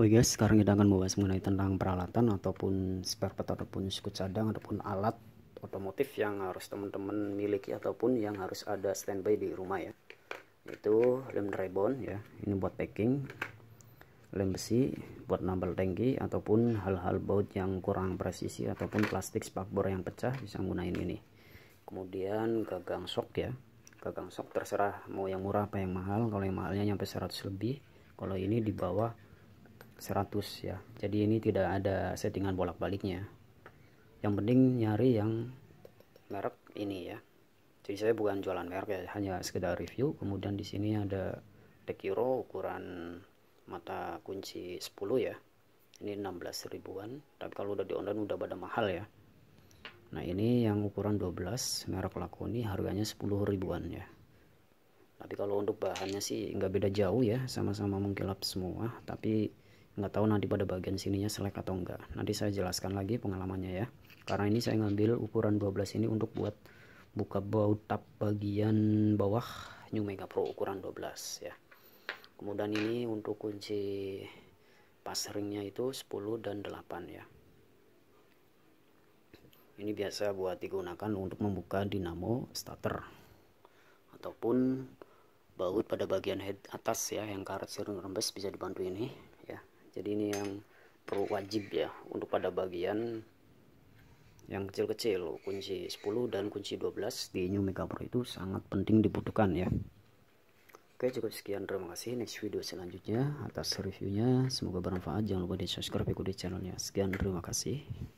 Oke oh, guys, iya, sekarang kita akan membahas mengenai tentang peralatan ataupun spare part ataupun skut cadang ataupun alat otomotif yang harus teman-teman miliki ataupun yang harus ada standby di rumah ya. Itu lem rebon ya, ini buat packing, lem besi buat nambal tangki ataupun hal-hal baut yang kurang presisi ataupun plastik spakbor yang pecah bisa gunain ini. Kemudian gagang sok ya, gagang sok terserah mau yang murah apa yang mahal. Kalau yang mahalnya nyampe 100 lebih, kalau ini di bawah 100 ya jadi ini tidak ada settingan bolak-baliknya yang penting nyari yang merek ini ya jadi saya bukan jualan merek ya hanya sekedar review kemudian di sini ada tekiro ukuran mata kunci 10 ya ini 16 ribuan tapi kalau udah di online udah pada mahal ya nah ini yang ukuran 12 merek lakoni harganya 10 ribuan ya tapi kalau untuk bahannya sih nggak beda jauh ya sama-sama mengkilap semua tapi nggak tahu nanti pada bagian sininya selek atau enggak nanti saya jelaskan lagi pengalamannya ya karena ini saya ngambil ukuran 12 ini untuk buat buka baut bautap bagian bawah New Mega Pro ukuran 12 ya kemudian ini untuk kunci pas ringnya itu 10 dan 8 ya ini biasa buat digunakan untuk membuka dinamo starter ataupun baut pada bagian head atas ya yang karet sirung rembes bisa dibantu ini jadi ini yang perlu wajib ya untuk pada bagian yang kecil-kecil kunci 10 dan kunci 12 di new mega pro itu sangat penting dibutuhkan ya oke cukup sekian terima kasih next video selanjutnya atas reviewnya semoga bermanfaat jangan lupa di subscribe ikuti channelnya sekian terima kasih